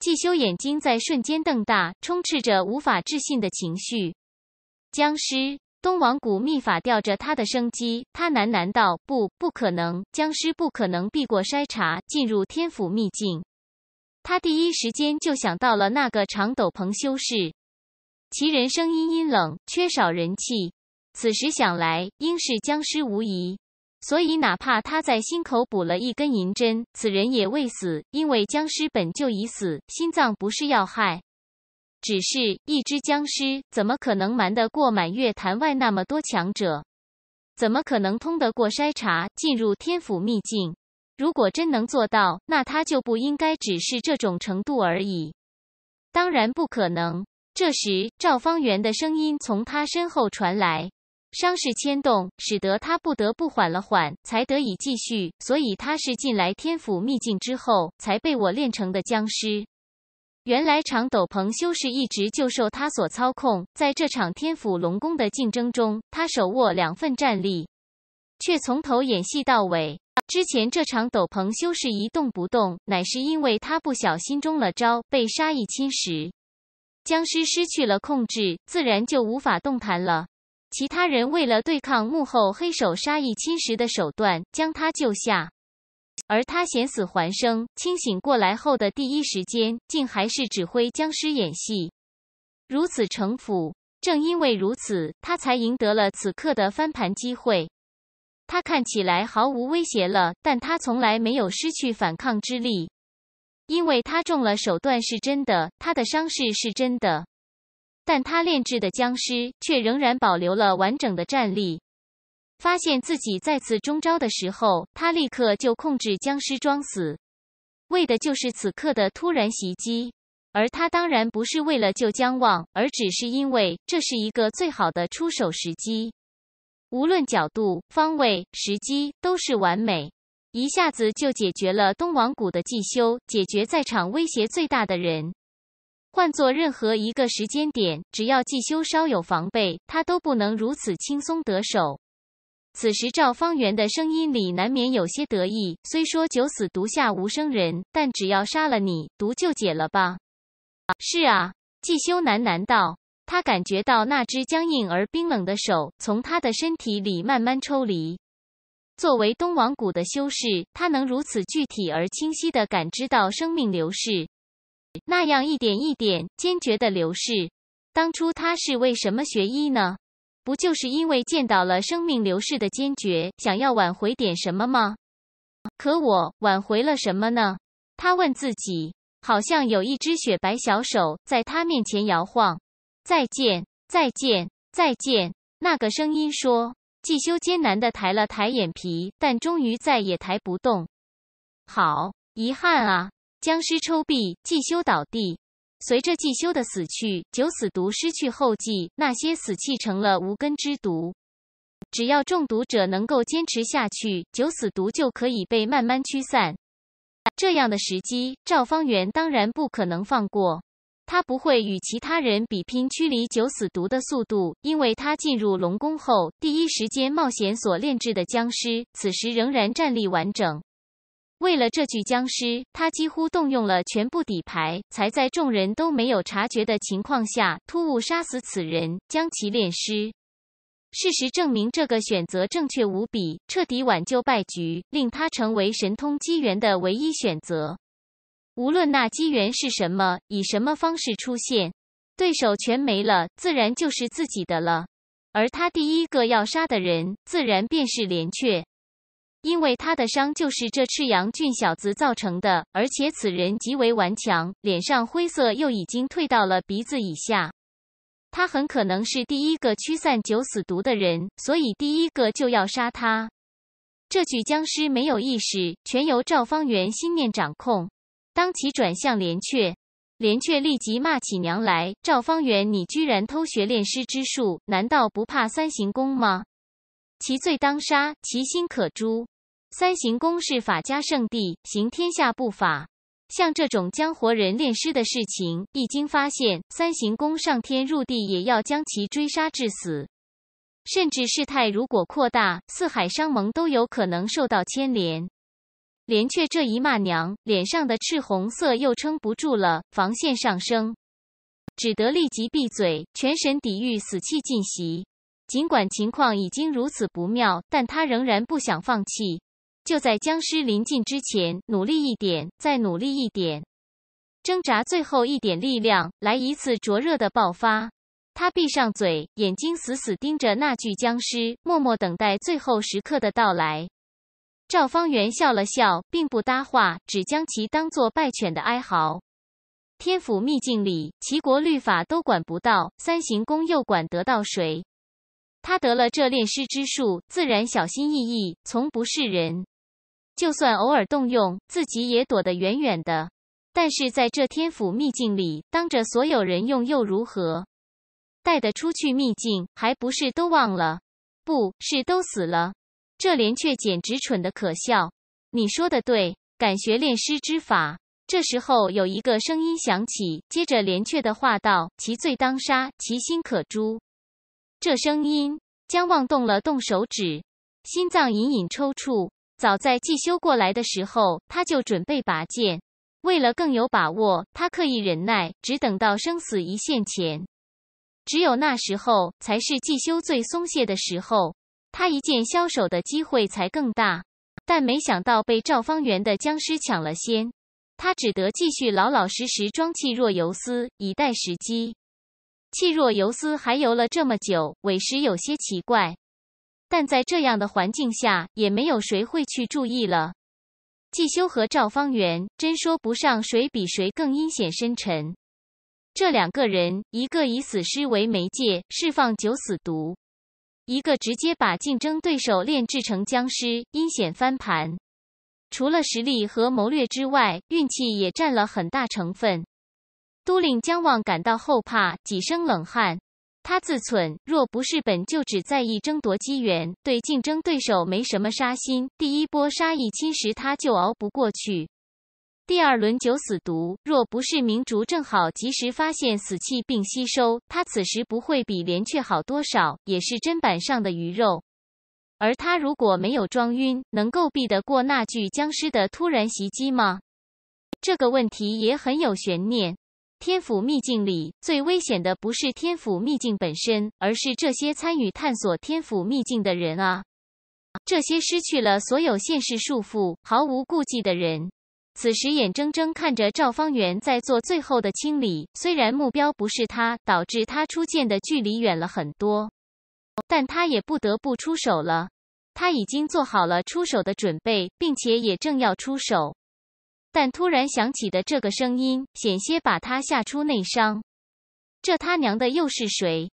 季修眼睛在瞬间瞪大，充斥着无法置信的情绪。僵尸东王谷秘法吊着他的生机，他喃喃道：“不，不可能，僵尸不可能避过筛查进入天府秘境。”他第一时间就想到了那个长斗篷修士，其人声音阴冷，缺少人气。此时想来，应是僵尸无疑。所以，哪怕他在心口补了一根银针，此人也未死，因为僵尸本就已死，心脏不是要害。只是一只僵尸，怎么可能瞒得过满月坛外那么多强者？怎么可能通得过筛查进入天府秘境？如果真能做到，那他就不应该只是这种程度而已。当然不可能。这时，赵方圆的声音从他身后传来。伤势牵动，使得他不得不缓了缓，才得以继续。所以他是进来天府秘境之后，才被我练成的僵尸。原来长斗篷修士一直就受他所操控。在这场天府龙宫的竞争中，他手握两份战力，却从头演戏到尾。之前这场斗篷修士一动不动，乃是因为他不小心中了招，被杀意侵蚀，僵尸失去了控制，自然就无法动弹了。其他人为了对抗幕后黑手杀意侵蚀的手段，将他救下，而他险死还生，清醒过来后的第一时间，竟还是指挥僵尸演戏，如此城府，正因为如此，他才赢得了此刻的翻盘机会。他看起来毫无威胁了，但他从来没有失去反抗之力，因为他中了手段是真的，他的伤势是真的。但他炼制的僵尸却仍然保留了完整的战力。发现自己再次中招的时候，他立刻就控制僵尸装死，为的就是此刻的突然袭击。而他当然不是为了救姜望，而只是因为这是一个最好的出手时机，无论角度、方位、时机都是完美，一下子就解决了东王谷的祭修，解决在场威胁最大的人。换做任何一个时间点，只要季修稍有防备，他都不能如此轻松得手。此时，赵方圆的声音里难免有些得意。虽说九死毒下无生人，但只要杀了你，毒就解了吧。是啊，季修喃喃道。他感觉到那只僵硬而冰冷的手从他的身体里慢慢抽离。作为东王谷的修士，他能如此具体而清晰的感知到生命流逝。那样一点一点坚决的流逝。当初他是为什么学医呢？不就是因为见到了生命流逝的坚决，想要挽回点什么吗？可我挽回了什么呢？他问自己。好像有一只雪白小手在他面前摇晃，“再见，再见，再见。”那个声音说。季修艰难的抬了抬眼皮，但终于再也抬不动。好遗憾啊。僵尸抽臂，季修倒地。随着季修的死去，九死毒失去后继，那些死气成了无根之毒。只要中毒者能够坚持下去，九死毒就可以被慢慢驱散。这样的时机，赵方圆当然不可能放过。他不会与其他人比拼驱离九死毒的速度，因为他进入龙宫后第一时间冒险所炼制的僵尸，此时仍然站立完整。为了这具僵尸，他几乎动用了全部底牌，才在众人都没有察觉的情况下突兀杀死此人，将其炼尸。事实证明，这个选择正确无比，彻底挽救败局，令他成为神通机缘的唯一选择。无论那机缘是什么，以什么方式出现，对手全没了，自然就是自己的了。而他第一个要杀的人，自然便是连雀。因为他的伤就是这赤阳俊小子造成的，而且此人极为顽强，脸上灰色又已经退到了鼻子以下。他很可能是第一个驱散九死毒的人，所以第一个就要杀他。这具僵尸没有意识，全由赵方圆心念掌控。当其转向连雀，连雀立即骂起娘来：“赵方圆，你居然偷学炼尸之术，难道不怕三行功吗？”其罪当杀，其心可诛。三行宫是法家圣地，行天下不法。像这种将活人炼尸的事情，一经发现，三行宫上天入地也要将其追杀致死。甚至事态如果扩大，四海商盟都有可能受到牵连。连雀这一骂娘，脸上的赤红色又撑不住了，防线上升，只得立即闭嘴，全神抵御死气尽袭。尽管情况已经如此不妙，但他仍然不想放弃。就在僵尸临近之前，努力一点，再努力一点，挣扎最后一点力量，来一次灼热的爆发。他闭上嘴，眼睛死死盯着那具僵尸，默默等待最后时刻的到来。赵方圆笑了笑，并不搭话，只将其当作败犬的哀嚎。天府秘境里，齐国律法都管不到，三行宫又管得到谁？他得了这炼尸之术，自然小心翼翼，从不是人。就算偶尔动用，自己也躲得远远的。但是在这天府秘境里，当着所有人用又如何？带得出去秘境，还不是都忘了？不是都死了？这连雀简直蠢得可笑。你说的对，敢学炼尸之法。这时候有一个声音响起，接着连雀的话道：“其罪当杀，其心可诛。”这声音，江望动了动手指，心脏隐隐抽搐。早在季修过来的时候，他就准备拔剑。为了更有把握，他刻意忍耐，只等到生死一线前。只有那时候，才是季修最松懈的时候，他一剑消手的机会才更大。但没想到被赵方圆的僵尸抢了先，他只得继续老老实实装气若游丝，以待时机。气若游丝，还游了这么久，委实有些奇怪。但在这样的环境下，也没有谁会去注意了。季修和赵方圆，真说不上谁比谁更阴险深沉。这两个人，一个以死尸为媒介释放九死毒，一个直接把竞争对手炼制成僵尸，阴险翻盘。除了实力和谋略之外，运气也占了很大成分。都令姜望感到后怕，几声冷汗。他自忖，若不是本就只在意争夺机缘，对竞争对手没什么杀心，第一波杀意侵蚀他就熬不过去。第二轮九死毒，若不是明烛正好及时发现死气并吸收，他此时不会比连雀好多少，也是砧板上的鱼肉。而他如果没有装晕，能够避得过那具僵尸的突然袭击吗？这个问题也很有悬念。天府秘境里最危险的不是天府秘境本身，而是这些参与探索天府秘境的人啊！这些失去了所有现实束缚、毫无顾忌的人，此时眼睁睁看着赵方圆在做最后的清理。虽然目标不是他，导致他出剑的距离远了很多，但他也不得不出手了。他已经做好了出手的准备，并且也正要出手。但突然响起的这个声音，险些把他吓出内伤。这他娘的又是谁？